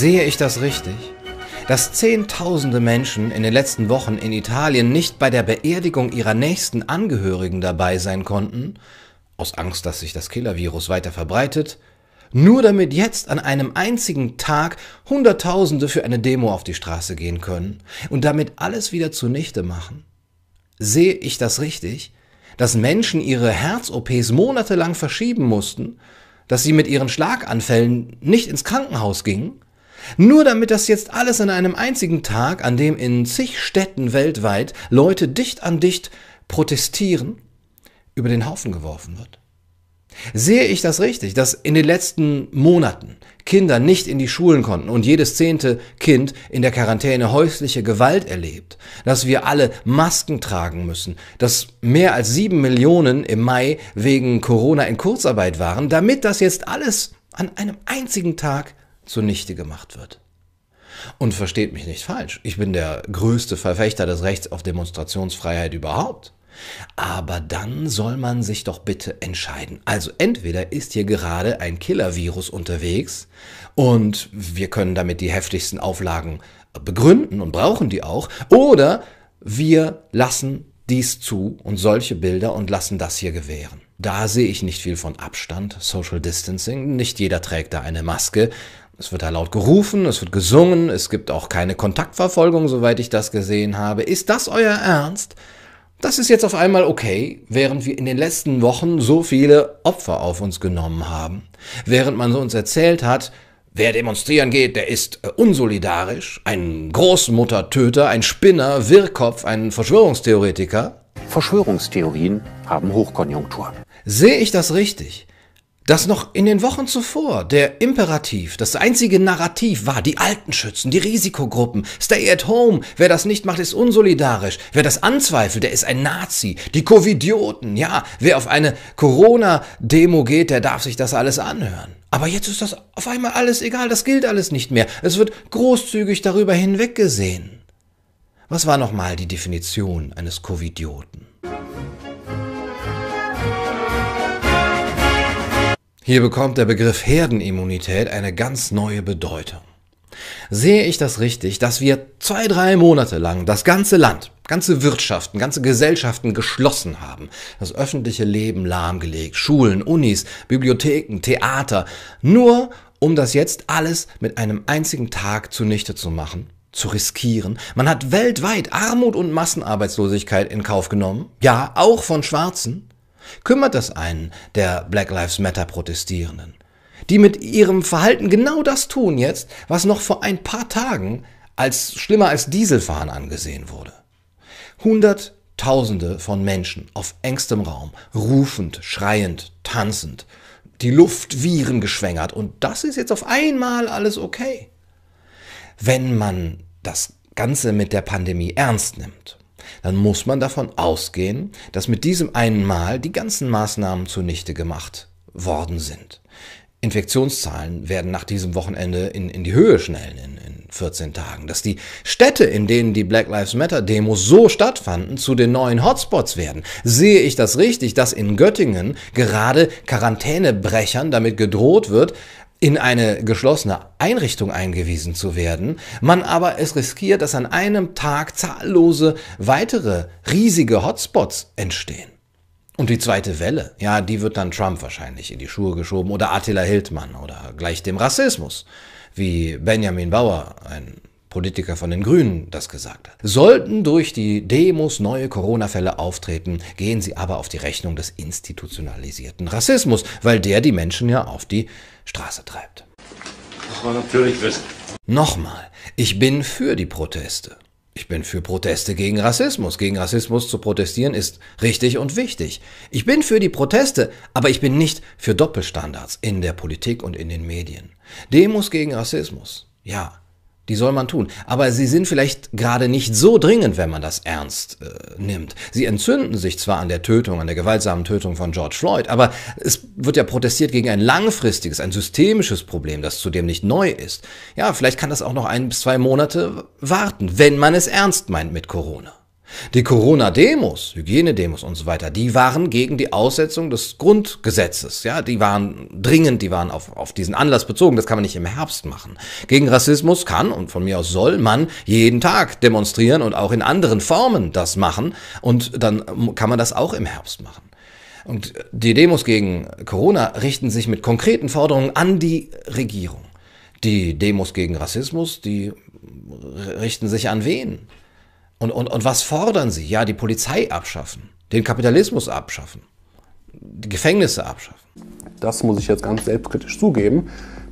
Sehe ich das richtig? Dass Zehntausende Menschen in den letzten Wochen in Italien nicht bei der Beerdigung ihrer nächsten Angehörigen dabei sein konnten, aus Angst, dass sich das killer weiter verbreitet, nur damit jetzt an einem einzigen Tag Hunderttausende für eine Demo auf die Straße gehen können und damit alles wieder zunichte machen? Sehe ich das richtig? Dass Menschen ihre Herz-OPs monatelang verschieben mussten, dass sie mit ihren Schlaganfällen nicht ins Krankenhaus gingen? Nur damit das jetzt alles an einem einzigen Tag, an dem in zig Städten weltweit Leute dicht an dicht protestieren, über den Haufen geworfen wird. Sehe ich das richtig, dass in den letzten Monaten Kinder nicht in die Schulen konnten und jedes zehnte Kind in der Quarantäne häusliche Gewalt erlebt, dass wir alle Masken tragen müssen, dass mehr als sieben Millionen im Mai wegen Corona in Kurzarbeit waren, damit das jetzt alles an einem einzigen Tag zunichte gemacht wird. Und versteht mich nicht falsch, ich bin der größte Verfechter des Rechts auf Demonstrationsfreiheit überhaupt. Aber dann soll man sich doch bitte entscheiden. Also entweder ist hier gerade ein Killer-Virus unterwegs und wir können damit die heftigsten Auflagen begründen und brauchen die auch, oder wir lassen dies zu und solche Bilder und lassen das hier gewähren. Da sehe ich nicht viel von Abstand, Social Distancing, nicht jeder trägt da eine Maske, es wird da laut gerufen, es wird gesungen, es gibt auch keine Kontaktverfolgung, soweit ich das gesehen habe. Ist das euer Ernst? Das ist jetzt auf einmal okay, während wir in den letzten Wochen so viele Opfer auf uns genommen haben. Während man uns erzählt hat, wer demonstrieren geht, der ist äh, unsolidarisch, ein Großmuttertöter, ein Spinner, Wirrkopf, ein Verschwörungstheoretiker. Verschwörungstheorien haben Hochkonjunktur. Sehe ich das richtig? dass noch in den Wochen zuvor der Imperativ das einzige Narrativ war, die Alten schützen, die Risikogruppen, stay at home, wer das nicht macht, ist unsolidarisch, wer das anzweifelt, der ist ein Nazi, die Covidioten, ja, wer auf eine Corona-Demo geht, der darf sich das alles anhören. Aber jetzt ist das auf einmal alles egal, das gilt alles nicht mehr, es wird großzügig darüber hinweggesehen. Was war nochmal die Definition eines Covidioten? Hier bekommt der Begriff Herdenimmunität eine ganz neue Bedeutung. Sehe ich das richtig, dass wir zwei, drei Monate lang das ganze Land, ganze Wirtschaften, ganze Gesellschaften geschlossen haben, das öffentliche Leben lahmgelegt, Schulen, Unis, Bibliotheken, Theater, nur um das jetzt alles mit einem einzigen Tag zunichte zu machen? zu riskieren. Man hat weltweit Armut und Massenarbeitslosigkeit in Kauf genommen, ja, auch von Schwarzen, Kümmert das einen der Black Lives Matter Protestierenden, die mit ihrem Verhalten genau das tun jetzt, was noch vor ein paar Tagen als schlimmer als Dieselfahren angesehen wurde? Hunderttausende von Menschen auf engstem Raum, rufend, schreiend, tanzend, die Luft Viren geschwängert und das ist jetzt auf einmal alles okay. Wenn man das Ganze mit der Pandemie ernst nimmt dann muss man davon ausgehen, dass mit diesem einen Mal die ganzen Maßnahmen zunichte gemacht worden sind. Infektionszahlen werden nach diesem Wochenende in, in die Höhe schnellen in, in 14 Tagen. Dass die Städte, in denen die Black Lives Matter-Demos so stattfanden, zu den neuen Hotspots werden. Sehe ich das richtig, dass in Göttingen gerade Quarantänebrechern damit gedroht wird, in eine geschlossene Einrichtung eingewiesen zu werden, man aber es riskiert, dass an einem Tag zahllose weitere riesige Hotspots entstehen. Und die zweite Welle, ja, die wird dann Trump wahrscheinlich in die Schuhe geschoben oder Attila Hildmann oder gleich dem Rassismus, wie Benjamin Bauer, ein Politiker von den Grünen das gesagt hat. Sollten durch die Demos neue Corona-Fälle auftreten, gehen sie aber auf die Rechnung des institutionalisierten Rassismus, weil der die Menschen ja auf die Straße treibt. Oh, natürlich wissen. Nochmal, ich bin für die Proteste. Ich bin für Proteste gegen Rassismus. Gegen Rassismus zu protestieren ist richtig und wichtig. Ich bin für die Proteste, aber ich bin nicht für Doppelstandards in der Politik und in den Medien. Demos gegen Rassismus, ja, die soll man tun. Aber sie sind vielleicht gerade nicht so dringend, wenn man das ernst äh, nimmt. Sie entzünden sich zwar an der Tötung, an der gewaltsamen Tötung von George Floyd, aber es wird ja protestiert gegen ein langfristiges, ein systemisches Problem, das zudem nicht neu ist. Ja, vielleicht kann das auch noch ein bis zwei Monate warten, wenn man es ernst meint mit Corona. Die Corona-Demos, Hygienedemos und so weiter, die waren gegen die Aussetzung des Grundgesetzes. Ja, die waren dringend, die waren auf, auf diesen Anlass bezogen. Das kann man nicht im Herbst machen. Gegen Rassismus kann und von mir aus soll man jeden Tag demonstrieren und auch in anderen Formen das machen. Und dann ähm, kann man das auch im Herbst machen. Und die Demos gegen Corona richten sich mit konkreten Forderungen an die Regierung. Die Demos gegen Rassismus, die äh, richten sich an wen? Und, und, und was fordern sie? Ja, die Polizei abschaffen, den Kapitalismus abschaffen, die Gefängnisse abschaffen. Das muss ich jetzt ganz selbstkritisch zugeben.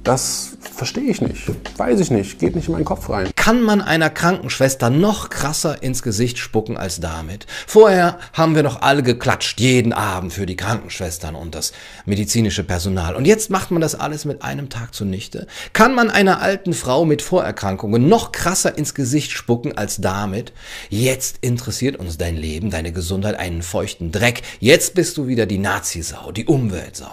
Das verstehe ich nicht. Weiß ich nicht. Geht nicht in meinen Kopf rein. Kann man einer Krankenschwester noch krasser ins Gesicht spucken als damit? Vorher haben wir noch alle geklatscht, jeden Abend für die Krankenschwestern und das medizinische Personal. Und jetzt macht man das alles mit einem Tag zunichte. Kann man einer alten Frau mit Vorerkrankungen noch krasser ins Gesicht spucken als damit? Jetzt interessiert uns dein Leben, deine Gesundheit, einen feuchten Dreck. Jetzt bist du wieder die Nazisau, die Umweltsau.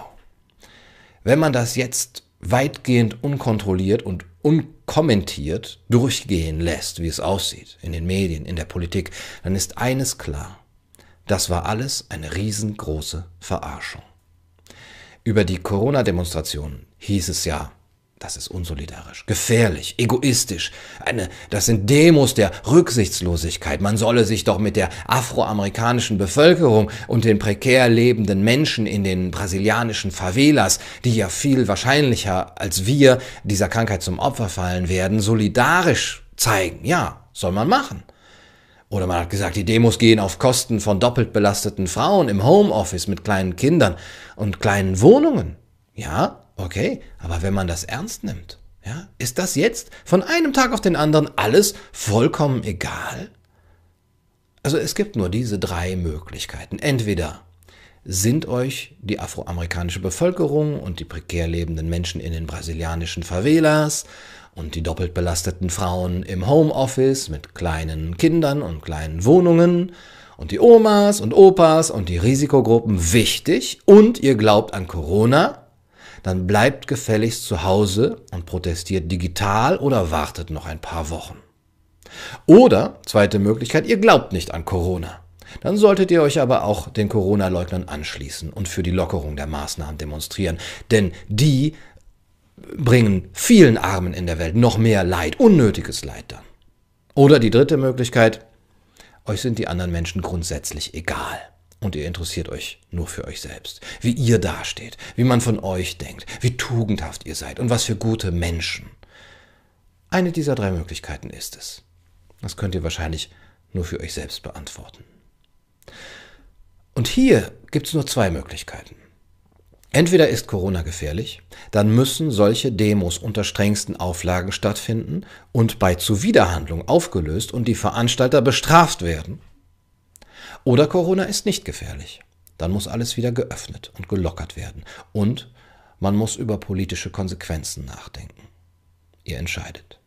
Wenn man das jetzt weitgehend unkontrolliert und unkommentiert durchgehen lässt, wie es aussieht, in den Medien, in der Politik, dann ist eines klar. Das war alles eine riesengroße Verarschung. Über die Corona-Demonstrationen hieß es ja, das ist unsolidarisch, gefährlich, egoistisch. Eine, das sind Demos der Rücksichtslosigkeit. Man solle sich doch mit der afroamerikanischen Bevölkerung und den prekär lebenden Menschen in den brasilianischen Favelas, die ja viel wahrscheinlicher als wir dieser Krankheit zum Opfer fallen werden, solidarisch zeigen. Ja, soll man machen. Oder man hat gesagt, die Demos gehen auf Kosten von doppelt belasteten Frauen im Homeoffice mit kleinen Kindern und kleinen Wohnungen. Ja, Okay, aber wenn man das ernst nimmt, ja, ist das jetzt von einem Tag auf den anderen alles vollkommen egal? Also es gibt nur diese drei Möglichkeiten. Entweder sind euch die afroamerikanische Bevölkerung und die prekär lebenden Menschen in den brasilianischen Favelas und die doppelt belasteten Frauen im Homeoffice mit kleinen Kindern und kleinen Wohnungen und die Omas und Opas und die Risikogruppen wichtig und ihr glaubt an Corona dann bleibt gefälligst zu Hause und protestiert digital oder wartet noch ein paar Wochen. Oder, zweite Möglichkeit, ihr glaubt nicht an Corona. Dann solltet ihr euch aber auch den Corona-Leugnern anschließen und für die Lockerung der Maßnahmen demonstrieren. Denn die bringen vielen Armen in der Welt noch mehr Leid, unnötiges Leid dann. Oder die dritte Möglichkeit, euch sind die anderen Menschen grundsätzlich egal und ihr interessiert euch nur für euch selbst, wie ihr dasteht, wie man von euch denkt, wie tugendhaft ihr seid und was für gute Menschen. Eine dieser drei Möglichkeiten ist es. Das könnt ihr wahrscheinlich nur für euch selbst beantworten. Und hier gibt es nur zwei Möglichkeiten. Entweder ist Corona gefährlich, dann müssen solche Demos unter strengsten Auflagen stattfinden und bei Zuwiderhandlung aufgelöst und die Veranstalter bestraft werden oder Corona ist nicht gefährlich. Dann muss alles wieder geöffnet und gelockert werden. Und man muss über politische Konsequenzen nachdenken. Ihr entscheidet.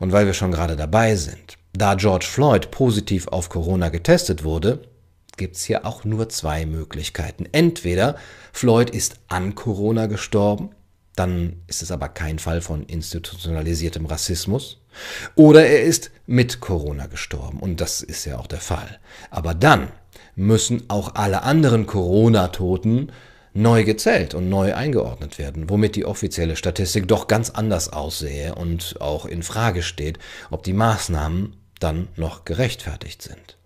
Und weil wir schon gerade dabei sind, da George Floyd positiv auf Corona getestet wurde, gibt es hier auch nur zwei Möglichkeiten. Entweder Floyd ist an Corona gestorben dann ist es aber kein Fall von institutionalisiertem Rassismus. Oder er ist mit Corona gestorben und das ist ja auch der Fall. Aber dann müssen auch alle anderen Corona-Toten neu gezählt und neu eingeordnet werden, womit die offizielle Statistik doch ganz anders aussähe und auch in Frage steht, ob die Maßnahmen dann noch gerechtfertigt sind.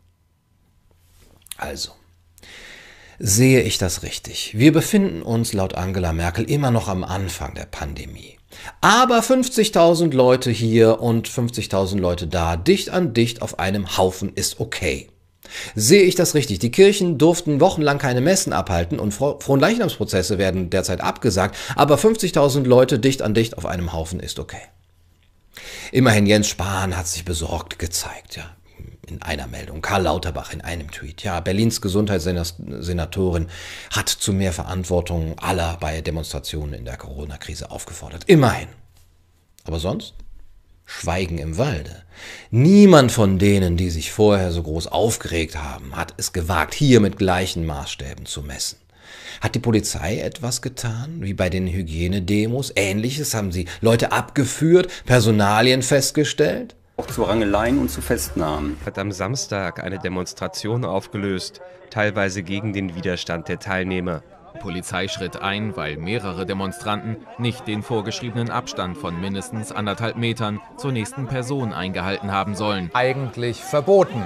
Also, Sehe ich das richtig? Wir befinden uns laut Angela Merkel immer noch am Anfang der Pandemie. Aber 50.000 Leute hier und 50.000 Leute da, dicht an dicht auf einem Haufen ist okay. Sehe ich das richtig? Die Kirchen durften wochenlang keine Messen abhalten und Fronleichnamsprozesse werden derzeit abgesagt, aber 50.000 Leute dicht an dicht auf einem Haufen ist okay. Immerhin Jens Spahn hat sich besorgt gezeigt, ja in einer Meldung, Karl Lauterbach in einem Tweet. Ja, Berlins Gesundheitssenatorin hat zu mehr Verantwortung aller bei Demonstrationen in der Corona-Krise aufgefordert. Immerhin. Aber sonst? Schweigen im Walde. Niemand von denen, die sich vorher so groß aufgeregt haben, hat es gewagt, hier mit gleichen Maßstäben zu messen. Hat die Polizei etwas getan, wie bei den Hygienedemos? Ähnliches haben sie Leute abgeführt, Personalien festgestellt? auch zu Rangeleien und zu Festnahmen. Hat am Samstag eine Demonstration aufgelöst, teilweise gegen den Widerstand der Teilnehmer. Die Polizei schritt ein, weil mehrere Demonstranten nicht den vorgeschriebenen Abstand von mindestens anderthalb Metern zur nächsten Person eingehalten haben sollen. Eigentlich verboten.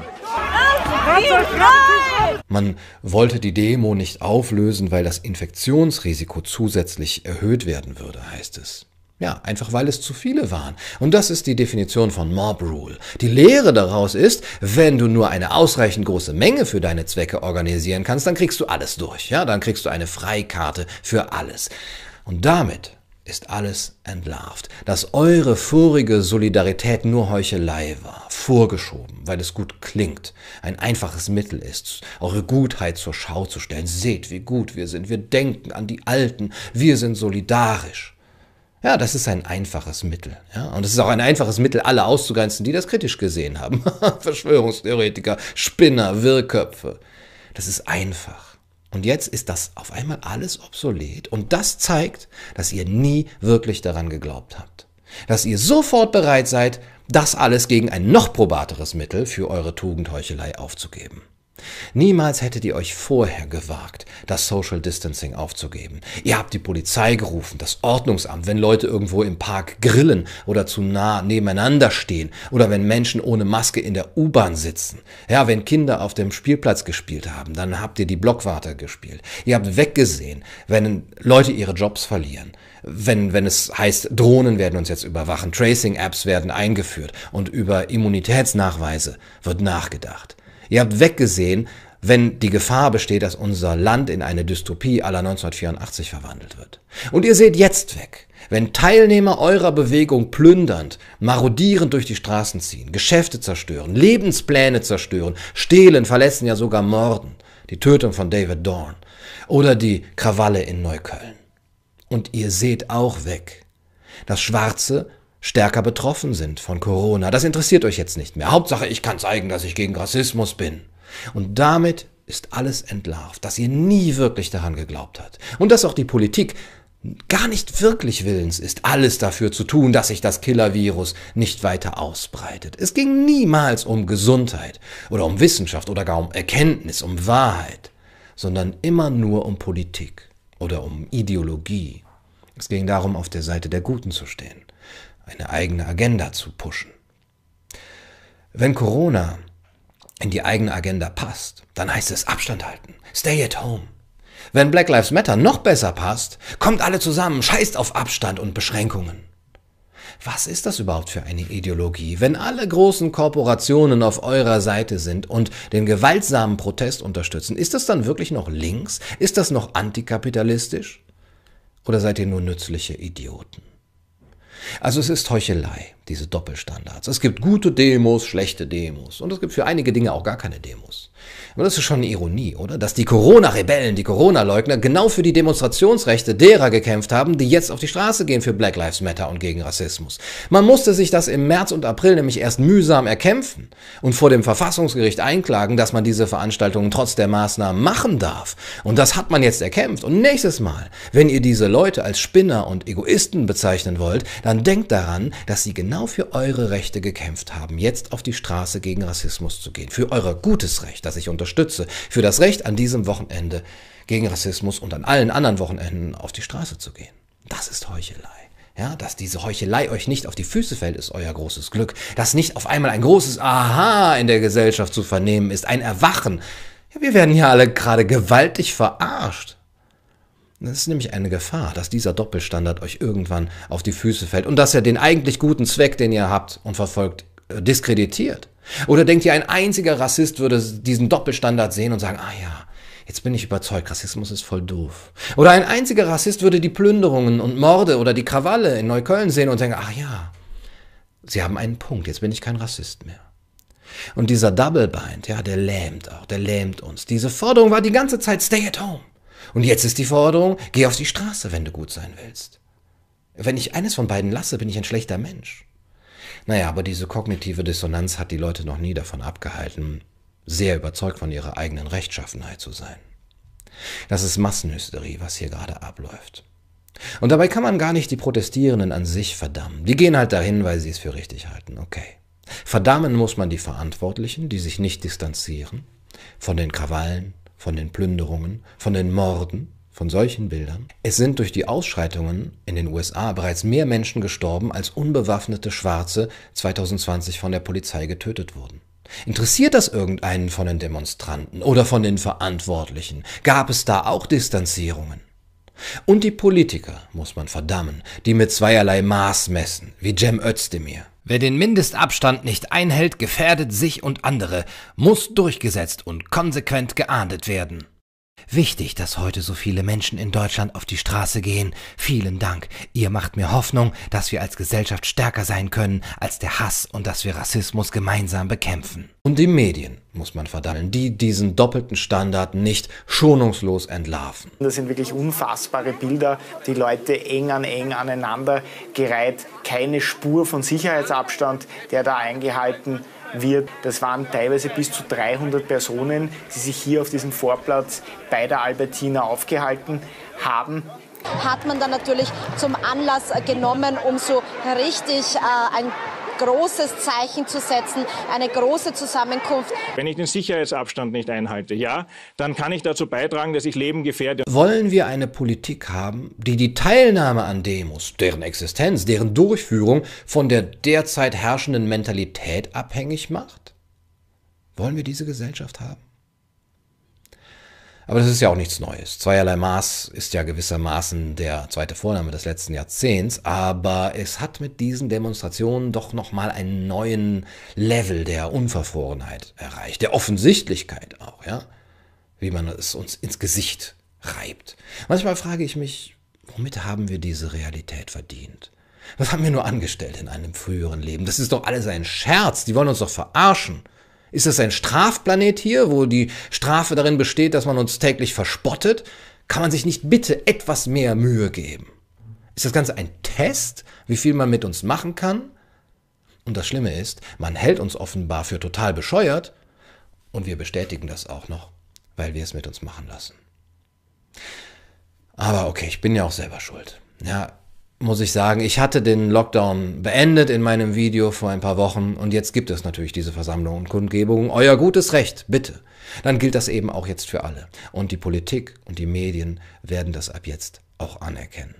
Man wollte die Demo nicht auflösen, weil das Infektionsrisiko zusätzlich erhöht werden würde, heißt es. Ja, einfach weil es zu viele waren. Und das ist die Definition von Mob Rule. Die Lehre daraus ist, wenn du nur eine ausreichend große Menge für deine Zwecke organisieren kannst, dann kriegst du alles durch. Ja, dann kriegst du eine Freikarte für alles. Und damit ist alles entlarvt. Dass eure vorige Solidarität nur Heuchelei war, vorgeschoben, weil es gut klingt, ein einfaches Mittel ist, eure Gutheit zur Schau zu stellen. Seht, wie gut wir sind, wir denken an die Alten, wir sind solidarisch. Ja, das ist ein einfaches Mittel. Ja? Und es ist auch ein einfaches Mittel, alle auszugrenzen, die das kritisch gesehen haben. Verschwörungstheoretiker, Spinner, Wirrköpfe. Das ist einfach. Und jetzt ist das auf einmal alles obsolet. Und das zeigt, dass ihr nie wirklich daran geglaubt habt. Dass ihr sofort bereit seid, das alles gegen ein noch probateres Mittel für eure Tugendheuchelei aufzugeben. Niemals hättet ihr euch vorher gewagt, das Social Distancing aufzugeben. Ihr habt die Polizei gerufen, das Ordnungsamt, wenn Leute irgendwo im Park grillen oder zu nah nebeneinander stehen oder wenn Menschen ohne Maske in der U-Bahn sitzen. Ja, wenn Kinder auf dem Spielplatz gespielt haben, dann habt ihr die Blockwarte gespielt. Ihr habt weggesehen, wenn Leute ihre Jobs verlieren. Wenn, wenn es heißt, Drohnen werden uns jetzt überwachen, Tracing-Apps werden eingeführt und über Immunitätsnachweise wird nachgedacht. Ihr habt weggesehen, wenn die Gefahr besteht, dass unser Land in eine Dystopie aller 1984 verwandelt wird. Und ihr seht jetzt weg, wenn Teilnehmer eurer Bewegung plündernd, marodierend durch die Straßen ziehen, Geschäfte zerstören, Lebenspläne zerstören, stehlen, verletzen, ja sogar morden, die Tötung von David Dorn oder die Krawalle in Neukölln. Und ihr seht auch weg, dass Schwarze stärker betroffen sind von Corona. Das interessiert euch jetzt nicht mehr. Hauptsache, ich kann zeigen, dass ich gegen Rassismus bin. Und damit ist alles entlarvt, dass ihr nie wirklich daran geglaubt habt. Und dass auch die Politik gar nicht wirklich willens ist, alles dafür zu tun, dass sich das Killer-Virus nicht weiter ausbreitet. Es ging niemals um Gesundheit oder um Wissenschaft oder gar um Erkenntnis, um Wahrheit, sondern immer nur um Politik oder um Ideologie. Es ging darum, auf der Seite der Guten zu stehen eine eigene Agenda zu pushen. Wenn Corona in die eigene Agenda passt, dann heißt es Abstand halten, stay at home. Wenn Black Lives Matter noch besser passt, kommt alle zusammen, scheißt auf Abstand und Beschränkungen. Was ist das überhaupt für eine Ideologie, wenn alle großen Korporationen auf eurer Seite sind und den gewaltsamen Protest unterstützen? Ist das dann wirklich noch links? Ist das noch antikapitalistisch? Oder seid ihr nur nützliche Idioten? Also es ist Heuchelei, diese Doppelstandards. Es gibt gute Demos, schlechte Demos und es gibt für einige Dinge auch gar keine Demos. Aber das ist schon eine Ironie, oder? Dass die Corona-Rebellen, die Corona-Leugner genau für die Demonstrationsrechte derer gekämpft haben, die jetzt auf die Straße gehen für Black Lives Matter und gegen Rassismus. Man musste sich das im März und April nämlich erst mühsam erkämpfen und vor dem Verfassungsgericht einklagen, dass man diese Veranstaltungen trotz der Maßnahmen machen darf. Und das hat man jetzt erkämpft. Und nächstes Mal, wenn ihr diese Leute als Spinner und Egoisten bezeichnen wollt, dann denkt daran, dass sie genau für eure Rechte gekämpft haben, jetzt auf die Straße gegen Rassismus zu gehen. Für euer gutes Recht. Das was ich unterstütze, für das Recht, an diesem Wochenende gegen Rassismus und an allen anderen Wochenenden auf die Straße zu gehen. Das ist Heuchelei. Ja, dass diese Heuchelei euch nicht auf die Füße fällt, ist euer großes Glück. Dass nicht auf einmal ein großes Aha in der Gesellschaft zu vernehmen ist, ein Erwachen. Ja, wir werden hier alle gerade gewaltig verarscht. Das ist nämlich eine Gefahr, dass dieser Doppelstandard euch irgendwann auf die Füße fällt und dass er den eigentlich guten Zweck, den ihr habt und verfolgt, äh, diskreditiert. Oder denkt ihr, ein einziger Rassist würde diesen Doppelstandard sehen und sagen, ah ja, jetzt bin ich überzeugt, Rassismus ist voll doof. Oder ein einziger Rassist würde die Plünderungen und Morde oder die Krawalle in Neukölln sehen und sagen, ah ja, sie haben einen Punkt, jetzt bin ich kein Rassist mehr. Und dieser Double Bind, ja, der lähmt auch, der lähmt uns. Diese Forderung war die ganze Zeit stay at home. Und jetzt ist die Forderung, geh auf die Straße, wenn du gut sein willst. Wenn ich eines von beiden lasse, bin ich ein schlechter Mensch. Naja, aber diese kognitive Dissonanz hat die Leute noch nie davon abgehalten, sehr überzeugt von ihrer eigenen Rechtschaffenheit zu sein. Das ist Massenhysterie, was hier gerade abläuft. Und dabei kann man gar nicht die Protestierenden an sich verdammen. Die gehen halt dahin, weil sie es für richtig halten. Okay. Verdammen muss man die Verantwortlichen, die sich nicht distanzieren, von den Krawallen, von den Plünderungen, von den Morden, von solchen Bildern. Es sind durch die Ausschreitungen in den USA bereits mehr Menschen gestorben, als unbewaffnete Schwarze 2020 von der Polizei getötet wurden. Interessiert das irgendeinen von den Demonstranten oder von den Verantwortlichen? Gab es da auch Distanzierungen? Und die Politiker muss man verdammen, die mit zweierlei Maß messen, wie Cem Özdemir. Wer den Mindestabstand nicht einhält, gefährdet sich und andere, muss durchgesetzt und konsequent geahndet werden. Wichtig, dass heute so viele Menschen in Deutschland auf die Straße gehen. Vielen Dank. Ihr macht mir Hoffnung, dass wir als Gesellschaft stärker sein können als der Hass und dass wir Rassismus gemeinsam bekämpfen. Und die Medien, muss man verdammen, die diesen doppelten Standard nicht schonungslos entlarven. Das sind wirklich unfassbare Bilder, die Leute eng an eng aneinander gereiht, keine Spur von Sicherheitsabstand, der da eingehalten wird. Das waren teilweise bis zu 300 Personen, die sich hier auf diesem Vorplatz bei der Albertina aufgehalten haben hat man dann natürlich zum Anlass genommen, um so richtig äh, ein großes Zeichen zu setzen, eine große Zusammenkunft. Wenn ich den Sicherheitsabstand nicht einhalte, ja, dann kann ich dazu beitragen, dass ich Leben gefährde. Wollen wir eine Politik haben, die die Teilnahme an Demos, deren Existenz, deren Durchführung von der derzeit herrschenden Mentalität abhängig macht? Wollen wir diese Gesellschaft haben? Aber das ist ja auch nichts Neues. Zweierlei Maß ist ja gewissermaßen der zweite Vorname des letzten Jahrzehnts, aber es hat mit diesen Demonstrationen doch nochmal einen neuen Level der Unverfrorenheit erreicht, der Offensichtlichkeit auch, ja? Wie man es uns ins Gesicht reibt. Manchmal frage ich mich, womit haben wir diese Realität verdient? Was haben wir nur angestellt in einem früheren Leben? Das ist doch alles ein Scherz, die wollen uns doch verarschen. Ist das ein Strafplanet hier, wo die Strafe darin besteht, dass man uns täglich verspottet? Kann man sich nicht bitte etwas mehr Mühe geben? Ist das Ganze ein Test, wie viel man mit uns machen kann? Und das Schlimme ist, man hält uns offenbar für total bescheuert und wir bestätigen das auch noch, weil wir es mit uns machen lassen. Aber okay, ich bin ja auch selber schuld. Ja, muss ich sagen, ich hatte den Lockdown beendet in meinem Video vor ein paar Wochen und jetzt gibt es natürlich diese Versammlung und Kundgebung. Euer gutes Recht, bitte. Dann gilt das eben auch jetzt für alle. Und die Politik und die Medien werden das ab jetzt auch anerkennen.